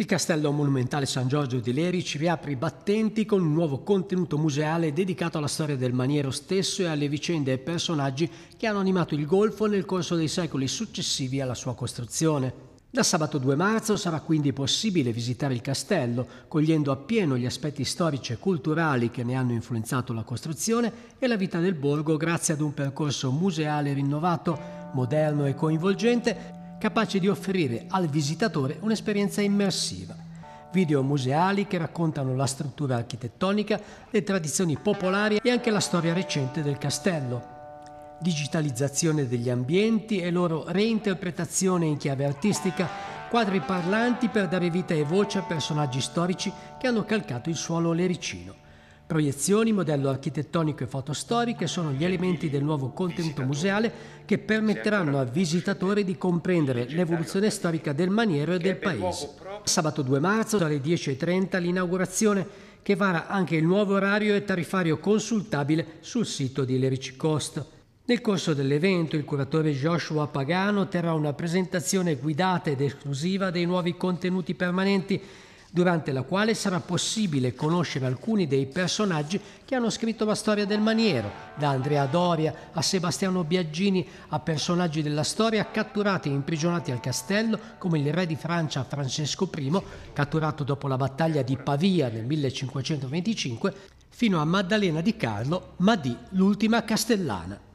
Il castello monumentale San Giorgio di Leri ci riapre i battenti con un nuovo contenuto museale dedicato alla storia del maniero stesso e alle vicende e personaggi che hanno animato il golfo nel corso dei secoli successivi alla sua costruzione. Da sabato 2 marzo sarà quindi possibile visitare il castello, cogliendo appieno gli aspetti storici e culturali che ne hanno influenzato la costruzione e la vita del borgo grazie ad un percorso museale rinnovato, moderno e coinvolgente capace di offrire al visitatore un'esperienza immersiva. Video museali che raccontano la struttura architettonica, le tradizioni popolari e anche la storia recente del castello. Digitalizzazione degli ambienti e loro reinterpretazione in chiave artistica, quadri parlanti per dare vita e voce a personaggi storici che hanno calcato il suolo lericino. Proiezioni, modello architettonico e foto storiche sono gli elementi del nuovo contenuto museale che permetteranno al visitatore di comprendere l'evoluzione storica del maniero e del paese. Sabato 2 marzo alle 10.30 l'inaugurazione che vara anche il nuovo orario e tarifario consultabile sul sito di Lerici Cost. Nel corso dell'evento il curatore Joshua Pagano terrà una presentazione guidata ed esclusiva dei nuovi contenuti permanenti durante la quale sarà possibile conoscere alcuni dei personaggi che hanno scritto la storia del maniero, da Andrea Doria a Sebastiano Biaggini a personaggi della storia catturati e imprigionati al castello come il re di Francia Francesco I, catturato dopo la battaglia di Pavia nel 1525, fino a Maddalena di Carlo, ma di l'ultima castellana.